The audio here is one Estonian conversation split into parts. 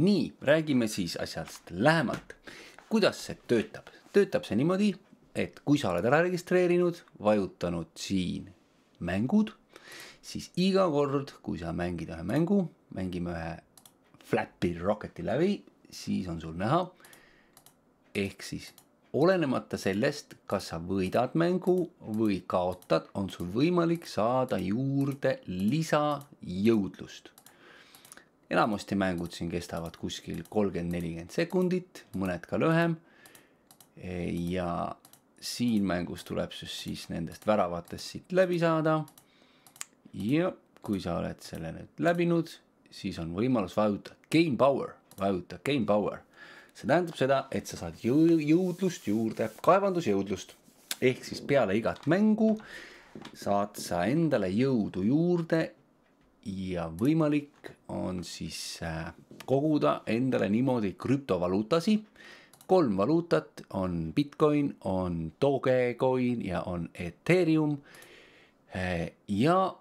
nii, räägime siis asjast lähemalt. kuidas see töötab? töötab see niimoodi, et kui sa oled ära registreerinud, vajutanud siin mängud, siis iga kord, kui sa mängid ühe mängu, mängime ühe Flappy Rocketi läbi, siis on sul näha, ehk siis olenemata sellest, kas sa võidad mängu või kaotad, on sul võimalik saada juurde lisajõudlust enamasti mängud siin kestavad kuskil kolmkümmend, nelikümmend sekundit, mõned ka lühem. ja siin mängus tuleb siis, siis nendest väravatest siit läbi saada. ja kui sa oled selle nüüd läbinud, siis on võimalus vajutada game power, vajuta game power. see tähendab seda, et sa saad jõu-, jõudlust juurde, kaevandusjõudlust ehk siis peale igat mängu saad sa endale jõudu juurde ja võimalik on siis äh, koguda endale niimoodi krüptovaluutasi. kolm valuutat on Bitcoin, on Dogecoin ja on Ethereum. Äh, ja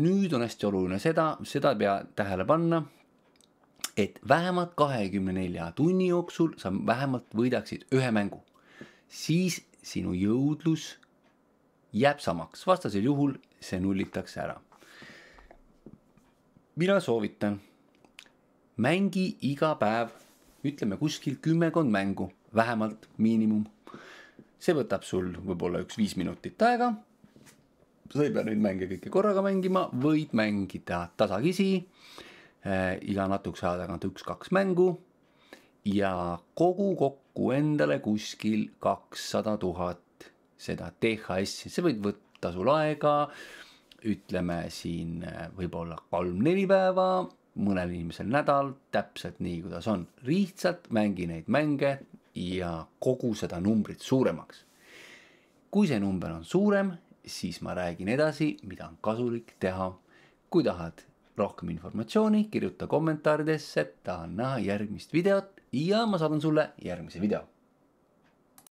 nüüd on hästi oluline seda, seda pea tähele panna, et vähemalt kahekümne nelja tunni jooksul sa vähemalt võidaksid ühe mängu, siis sinu jõudlus jääb samaks, vastasel juhul see nullitakse ära mina soovitan, mängi iga päev, ütleme kuskil kümmekond mängu, vähemalt miinimum. see võtab sul võib-olla üks viis minutit aega. sa ei pea neid mänge kõiki korraga mängima, võid mängida tasakisi äh,. Eh, iga natukese aja tagant üks-kaks mängu ja kogu kokku endale kuskil kakssada tuhat seda DHS-i, see võib võtta sul aega ütleme siin äh, võib-olla kolm-neli päeva, mõnel inimesel nädal, täpselt nii, kuidas on. lihtsalt mängi neid mänge ja kogu seda numbrit suuremaks. kui see number on suurem, siis ma räägin edasi, mida on kasulik teha. kui tahad rohkem informatsiooni, kirjuta kommentaaridesse, tahan näha järgmist videot ja ma saadan sulle järgmise video